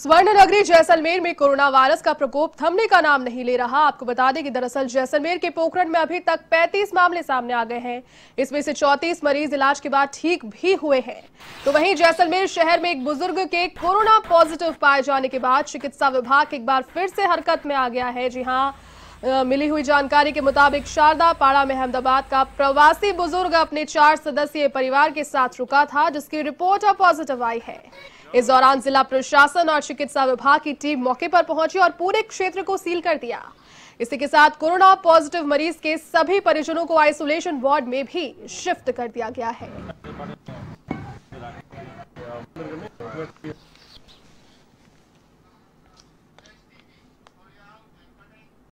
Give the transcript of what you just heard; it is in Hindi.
स्वर्ण नगरी जैसलमेर में कोरोना वायरस का प्रकोप थमने का नाम नहीं ले रहा आपको बता दें कि दरअसल जैसलमेर के पोखरण में अभी तक 35 मामले सामने आ गए हैं इसमें से 34 मरीज इलाज के बाद ठीक भी हुए हैं तो वहीं जैसलमेर शहर में एक बुजुर्ग के कोरोना पॉजिटिव पाए जाने के बाद चिकित्सा विभाग एक बार फिर से हरकत में आ गया है जी हाँ मिली हुई जानकारी के मुताबिक शारदा पाड़ा में अहमदाबाद का प्रवासी बुजुर्ग अपने चार सदस्यीय परिवार के साथ रुका था जिसकी रिपोर्ट अब पॉजिटिव आई है इस दौरान जिला प्रशासन और चिकित्सा विभाग की टीम मौके पर पहुंची और पूरे क्षेत्र को सील कर दिया इसी के साथ कोरोना पॉजिटिव मरीज के सभी परिजनों को आइसोलेशन वार्ड में भी शिफ्ट कर दिया गया है